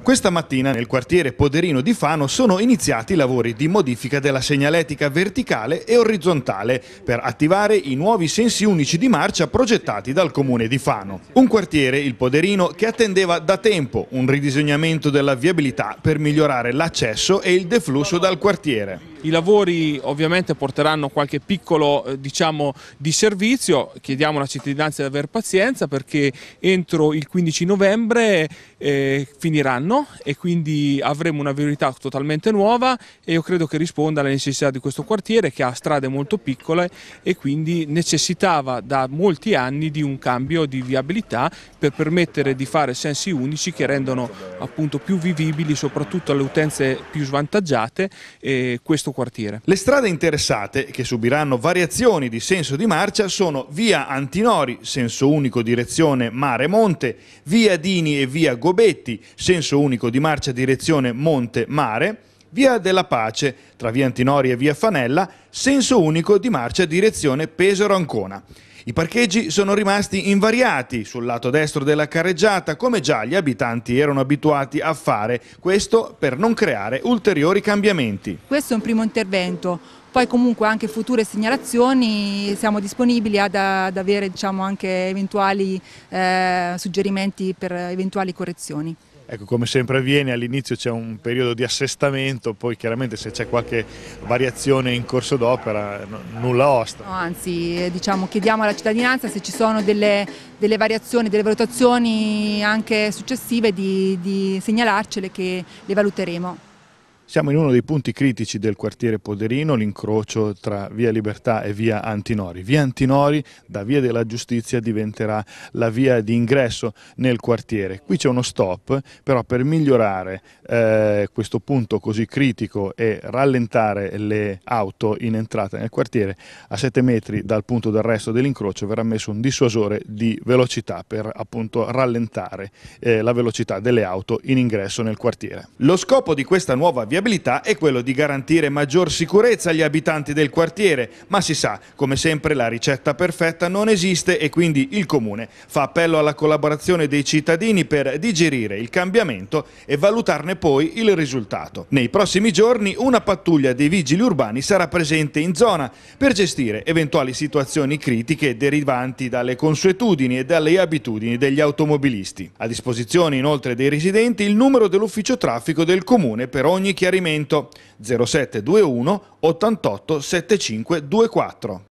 Questa mattina nel quartiere Poderino di Fano sono iniziati i lavori di modifica della segnaletica verticale e orizzontale per attivare i nuovi sensi unici di marcia progettati dal comune di Fano. Un quartiere, il Poderino, che attendeva da tempo un ridisegnamento della viabilità per migliorare l'accesso e il deflusso dal quartiere. I lavori ovviamente porteranno qualche piccolo eh, diciamo, di servizio, chiediamo alla cittadinanza di aver pazienza perché entro il 15 novembre eh, finiranno e quindi avremo una verità totalmente nuova e io credo che risponda alle necessità di questo quartiere che ha strade molto piccole e quindi necessitava da molti anni di un cambio di viabilità per permettere di fare sensi unici che rendono appunto più vivibili soprattutto alle utenze più svantaggiate eh, questo quartiere. Le strade interessate, che subiranno variazioni di senso di marcia, sono via Antinori, senso unico direzione Mare Monte, via Dini e via Gobetti, senso unico di marcia direzione Monte Mare, Via della Pace, tra via Antinori e via Fanella, senso unico di marcia direzione Pesaro-Ancona. I parcheggi sono rimasti invariati sul lato destro della carreggiata, come già gli abitanti erano abituati a fare, questo per non creare ulteriori cambiamenti. Questo è un primo intervento, poi comunque anche future segnalazioni siamo disponibili ad, ad avere diciamo, anche eventuali eh, suggerimenti per eventuali correzioni. Ecco, come sempre avviene, all'inizio c'è un periodo di assestamento, poi chiaramente se c'è qualche variazione in corso d'opera nulla osta. No, anzi, eh, diciamo, chiediamo alla cittadinanza se ci sono delle, delle variazioni, delle valutazioni anche successive di, di segnalarcele che le valuteremo. Siamo in uno dei punti critici del quartiere Poderino, l'incrocio tra via Libertà e via Antinori. Via Antinori da via della giustizia diventerà la via di ingresso nel quartiere. Qui c'è uno stop, però per migliorare eh, questo punto così critico e rallentare le auto in entrata nel quartiere, a 7 metri dal punto d'arresto dell'incrocio verrà messo un dissuasore di velocità per appunto rallentare eh, la velocità delle auto in ingresso nel quartiere. Lo scopo di questa nuova via viabilità è quello di garantire maggior sicurezza agli abitanti del quartiere, ma si sa, come sempre la ricetta perfetta non esiste e quindi il Comune fa appello alla collaborazione dei cittadini per digerire il cambiamento e valutarne poi il risultato. Nei prossimi giorni una pattuglia dei vigili urbani sarà presente in zona per gestire eventuali situazioni critiche derivanti dalle consuetudini e dalle abitudini degli automobilisti. A disposizione inoltre dei residenti il numero dell'ufficio traffico del Comune per ogni chiamata chiarimento 0721 88 7524.